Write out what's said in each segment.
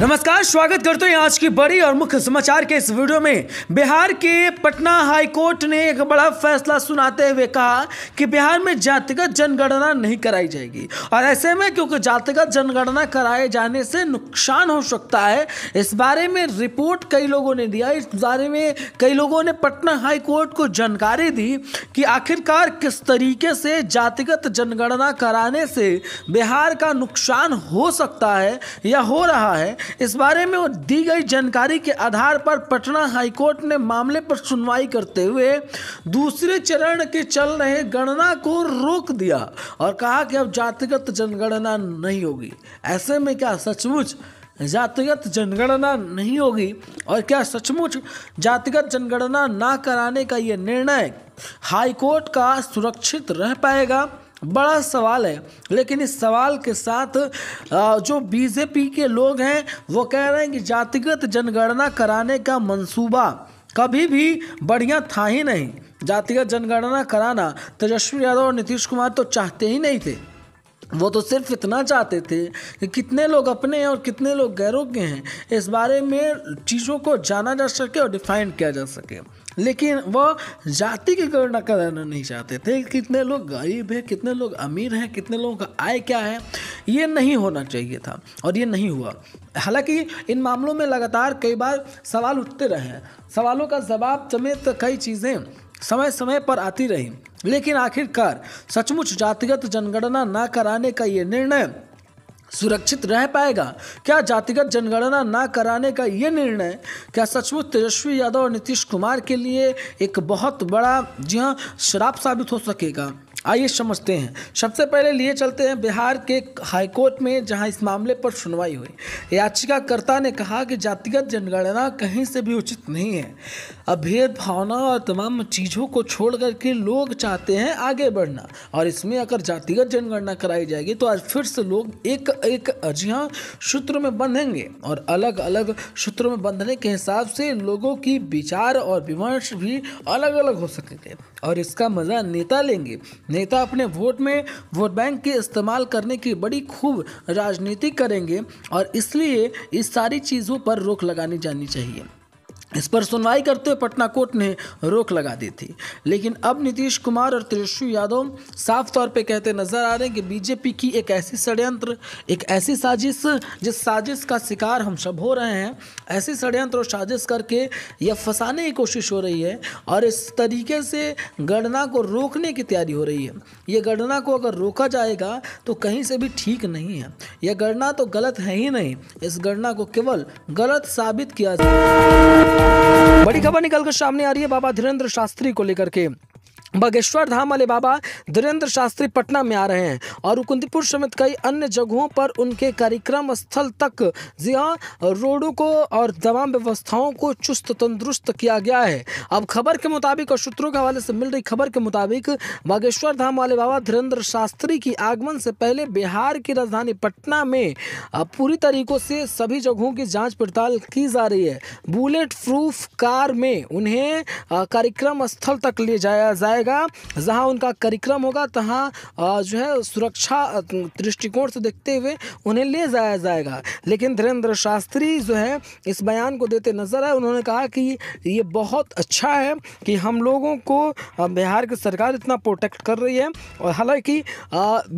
नमस्कार स्वागत करते हैं आज की बड़ी और मुख्य समाचार के इस वीडियो में बिहार के पटना हाई कोर्ट ने एक बड़ा फैसला सुनाते हुए कहा कि बिहार में जातिगत जनगणना नहीं कराई जाएगी और ऐसे में क्योंकि जातिगत जनगणना कराए जाने से नुकसान हो सकता है इस बारे में रिपोर्ट कई लोगों ने दिया इस बारे में कई लोगों ने पटना हाई कोर्ट को जानकारी दी कि आखिरकार किस तरीके से जातिगत जनगणना कराने से बिहार का नुकसान हो सकता है या हो रहा है इस बारे में दी गई जानकारी के आधार पर पटना हाईकोर्ट ने मामले पर सुनवाई करते हुए दूसरे चरण के चल रहे गणना को रोक दिया और कहा कि अब जातिगत जनगणना नहीं होगी ऐसे में क्या सचमुच जातिगत जनगणना नहीं होगी और क्या सचमुच जातिगत जनगणना ना कराने का ये निर्णय हाईकोर्ट का सुरक्षित रह पाएगा बड़ा सवाल है लेकिन इस सवाल के साथ जो बीजेपी के लोग हैं वो कह रहे हैं कि जातिगत जनगणना कराने का मंसूबा कभी भी बढ़िया था ही नहीं जातिगत जनगणना कराना तेजस्वी यादव और नीतीश कुमार तो चाहते ही नहीं थे वो तो सिर्फ इतना चाहते थे कि कितने लोग अपने हैं और कितने लोग गैरों के हैं इस बारे में चीज़ों को जाना जा सके और डिफाइन किया जा सके लेकिन वो जाति की गणना करना नहीं चाहते थे कितने लोग गरीब हैं कितने लोग अमीर हैं कितने लोगों का आय क्या है ये नहीं होना चाहिए था और ये नहीं हुआ हालांकि इन मामलों में लगातार कई बार सवाल उठते रहे सवालों का जवाब समेत कई चीज़ें समय समय पर आती रहीं लेकिन आखिरकार सचमुच जातिगत जनगणना न कराने का ये निर्णय सुरक्षित रह पाएगा क्या जातिगत जनगणना ना कराने का ये निर्णय क्या सचमुच तेजस्वी यादव और नीतीश कुमार के लिए एक बहुत बड़ा जी हाँ श्राप साबित हो सकेगा आइए समझते हैं सबसे पहले लिए चलते हैं बिहार के हाईकोर्ट में जहां इस मामले पर सुनवाई हुई याचिकाकर्ता ने कहा कि जातिगत जनगणना कहीं से भी उचित नहीं है अब भेदभावना और तमाम चीज़ों को छोड़ के लोग चाहते हैं आगे बढ़ना और इसमें अगर जातिगत जनगणना कराई जाएगी तो आज फिर से लोग एक एक अजिहा सूत्र में बंधेंगे और अलग अलग सूत्रों में बंधने के हिसाब से लोगों की विचार और विमर्श भी अलग अलग हो सकेंगे और इसका मज़ा नेता लेंगे नेता अपने वोट में वोट बैंक के इस्तेमाल करने की बड़ी खूब राजनीति करेंगे और इसलिए इस सारी चीज़ों पर रोक लगानी जानी चाहिए इस पर सुनवाई करते हुए पटना कोर्ट ने रोक लगा दी थी लेकिन अब नीतीश कुमार और तेजस्वी यादव साफ तौर पे कहते नजर आ रहे हैं कि बीजेपी की एक ऐसी षडयंत्र एक ऐसी साजिश जिस साजिश का शिकार हम सब हो रहे हैं ऐसी षडयंत्र और साजिश करके यह फंसाने की कोशिश हो रही है और इस तरीके से गणना को रोकने की तैयारी हो रही है यह गणना को अगर रोका जाएगा तो कहीं से भी ठीक नहीं है यह गणना तो गलत है ही नहीं इस गणना को केवल गलत साबित किया जाए बड़ी खबर निकलकर सामने आ रही है बाबा धीरेन्द्र शास्त्री को लेकर के बागेश्वर धाम वाले बाबा धीरेन्द्र शास्त्री पटना में आ रहे हैं और कुंदीपुर समेत कई अन्य जगहों पर उनके कार्यक्रम स्थल तक जी हाँ रोडों को और तमाम व्यवस्थाओं को चुस्त तंदुरुस्त किया गया है अब खबर के मुताबिक और सूत्रों के हवाले से मिल रही खबर के मुताबिक बागेश्वर धाम वाले बाबा धीरेन्द्र शास्त्री की आगमन से पहले बिहार की राजधानी पटना में पूरी तरीकों से सभी जगहों की जाँच पड़ताल की जा रही है बुलेट प्रूफ कार में उन्हें कार्यक्रम स्थल तक ले जाया जाए जाएगा जहाँ उनका कार्यक्रम होगा तहाँ जो है सुरक्षा दृष्टिकोण से देखते हुए उन्हें ले जाया जाएगा लेकिन धीरेन्द्र शास्त्री जो है इस बयान को देते नज़र आए उन्होंने कहा कि ये बहुत अच्छा है कि हम लोगों को बिहार की सरकार इतना प्रोटेक्ट कर रही है और हालांकि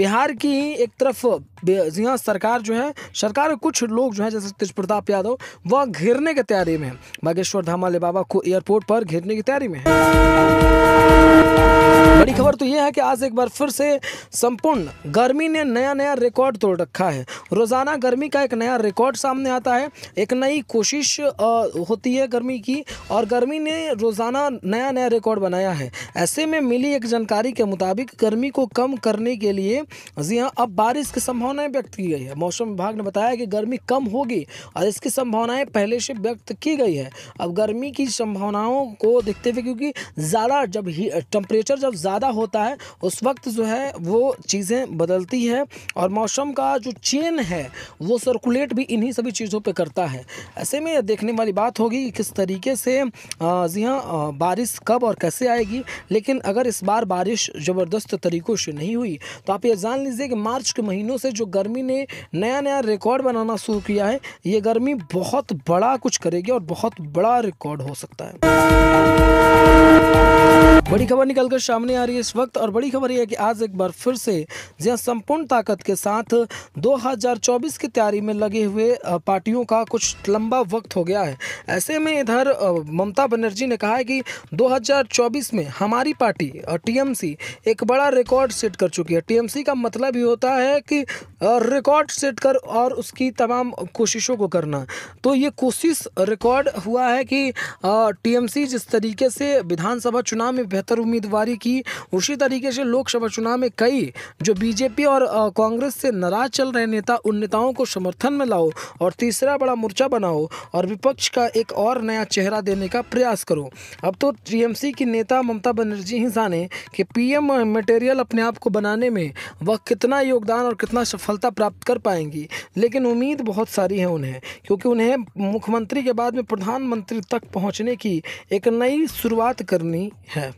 बिहार की एक तरफ जी हाँ सरकार जो है सरकार कुछ लोग जो है जैसे तेज प्रताप यादव वह घेरने की तैयारी में है बागेश्वर धामाले बाबा को एयरपोर्ट पर घेरने की तैयारी में है बड़ी खबर तो ये है कि आज एक बार फिर से संपूर्ण गर्मी ने नया नया रिकॉर्ड तोड़ रखा है रोज़ाना गर्मी का एक नया रिकॉर्ड सामने आता है एक नई कोशिश होती है गर्मी की और गर्मी ने रोज़ाना नया नया रिकॉर्ड बनाया है ऐसे में मिली एक जानकारी के मुताबिक गर्मी को कम करने के लिए जी हाँ अब बारिश की संभावनाएं व्यक्त की गई है मौसम विभाग ने बताया कि गर्मी कम होगी और इसकी संभावनाएं पहले से व्यक्त की गई है अब गर्मी की संभावनाओं को देखते हुए क्योंकि ज़्यादा जब टेम्परेचर जब ज़्यादा होता है उस वक्त जो है वो चीज़ें बदलती है और मौसम का जो चेन है वो सर्कुलेट भी इन्हीं सभी चीज़ों पर करता है ऐसे में देखने वाली बात होगी कि किस तरीके से जी हाँ बारिश कब और कैसे आएगी लेकिन अगर इस बार बारिश ज़बरदस्त तरीक़ों से नहीं हुई तो आप ये जान लीजिए कि मार्च के महीनों से जो गर्मी ने नया नया रिकॉर्ड बनाना शुरू किया है ये गर्मी बहुत बड़ा कुछ करेगी और बहुत बड़ा रिकॉर्ड हो सकता है बड़ी खबर निकलकर सामने आ रही है इस वक्त और बड़ी खबर यह है कि आज एक बार फिर से जहां संपूर्ण ताकत के साथ 2024 की तैयारी में लगे हुए पार्टियों का कुछ लंबा वक्त हो गया है ऐसे में इधर ममता बनर्जी ने कहा है कि 2024 में हमारी पार्टी टीएमसी एक बड़ा रिकॉर्ड सेट कर चुकी है टीएमसी का मतलब ही होता है कि रिकॉर्ड सेट कर और उसकी तमाम कोशिशों को करना तो ये कोशिश रिकॉर्ड हुआ है कि टी जिस तरीके से विधानसभा चुनाव में बेहतर उम्मीदवारी की उसी तरीके से लोकसभा चुनाव में कई जो बीजेपी और कांग्रेस से नाराज चल रहे नेता उन नेताओं को समर्थन में लाओ और तीसरा बड़ा मोर्चा बनाओ और विपक्ष का एक और नया चेहरा देने का प्रयास करो अब तो टीएमसी की नेता ममता बनर्जी ही जाने कि पीएम मटेरियल अपने आप को बनाने में वह कितना योगदान और कितना सफलता प्राप्त कर पाएंगी लेकिन उम्मीद बहुत सारी है उन्हें क्योंकि उन्हें मुख्यमंत्री के बाद में प्रधानमंत्री तक पहुंचने की एक नई शुरुआत करनी है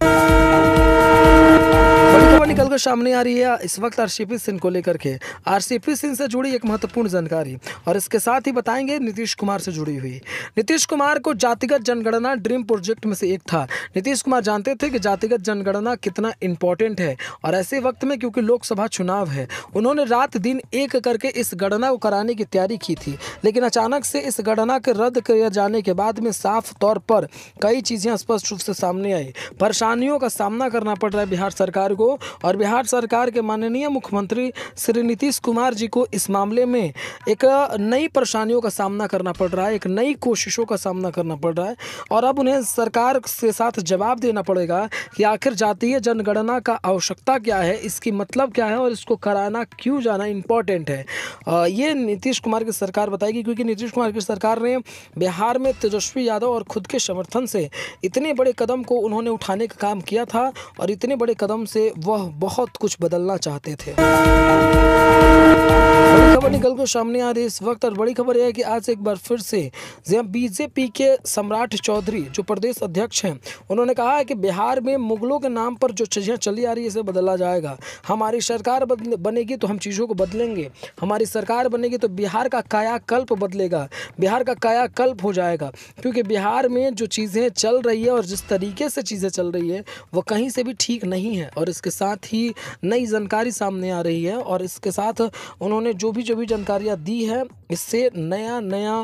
Foi खबर निकल कर सामने आ रही है इस वक्त आरसीपी सिंह को लेकर के आरसीपी सिंह से जुड़ी एक महत्वपूर्ण जानकारी और इसके साथ ही बताएंगे नीतीश कुमार से जुड़ी हुई नीतीश कुमार को जातिगत जनगणना ड्रीम प्रोजेक्ट में से एक था नीतीश कुमार जानते थे कि जातिगत जनगणना कितना इंपॉर्टेंट है और ऐसे वक्त में क्योंकि लोकसभा चुनाव है उन्होंने रात दिन एक करके इस गणना को कराने की तैयारी की थी लेकिन अचानक से इस गणना के रद्द किए जाने के बाद में साफ तौर पर कई चीज़ें स्पष्ट रूप से सामने आई परेशानियों का सामना करना पड़ रहा है बिहार सरकार को और बिहार सरकार के माननीय मुख्यमंत्री श्री नीतीश कुमार जी को इस मामले में एक नई परेशानियों का सामना करना पड़ रहा है एक नई कोशिशों का सामना करना पड़ रहा है और अब उन्हें सरकार के साथ जवाब देना पड़ेगा कि आखिर जातीय जनगणना का आवश्यकता क्या है इसकी मतलब क्या है और इसको कराना क्यों जाना इम्पोर्टेंट है ये नीतीश कुमार की सरकार बताएगी क्योंकि नीतीश कुमार की सरकार ने बिहार में तेजस्वी यादव और खुद के समर्थन से इतने बड़े कदम को उन्होंने उठाने का काम किया था और इतने बड़े कदम से वह वह बहुत कुछ बदलना चाहते थे बड़ी खबर निकल कर सामने आ रही इस वक्त और बड़ी खबर यह है कि आज एक बार फिर से बीजेपी के सम्राट चौधरी जो प्रदेश अध्यक्ष हैं उन्होंने कहा है कि बिहार में मुगलों के नाम पर जो चीज़ें चली आ रही है इसे बदला जाएगा हमारी सरकार बनेगी तो हम चीज़ों को बदलेंगे हमारी सरकार बनेगी तो बिहार का कायाकल्प बदलेगा बिहार का कायाकल्प हो जाएगा क्योंकि बिहार में जो चीज़ें चल रही है और जिस तरीके से चीज़ें चल रही है वो कहीं से भी ठीक नहीं है और इसके साथ साथ ही नई जानकारी सामने आ रही है और इसके साथ उन्होंने जो भी जो भी जानकारियाँ दी है इससे नया नया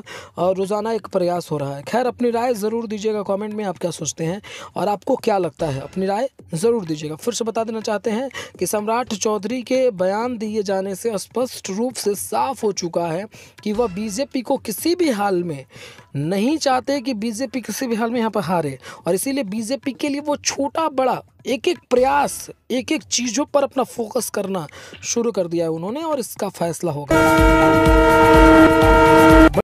रोज़ाना एक प्रयास हो रहा है खैर अपनी राय ज़रूर दीजिएगा कमेंट में आप क्या सोचते हैं और आपको क्या लगता है अपनी राय ज़रूर दीजिएगा फिर से बता देना चाहते हैं कि सम्राट चौधरी के बयान दिए जाने से स्पष्ट रूप से साफ हो चुका है कि वह बीजेपी को किसी भी हाल में नहीं चाहते कि बीजेपी किसी भी हाल में यहाँ पर हारे और इसीलिए बीजेपी के लिए वो छोटा बड़ा एक एक प्रयास एक एक चीज़ों पर अपना फोकस करना शुरू कर दिया है उन्होंने और इसका फैसला होगा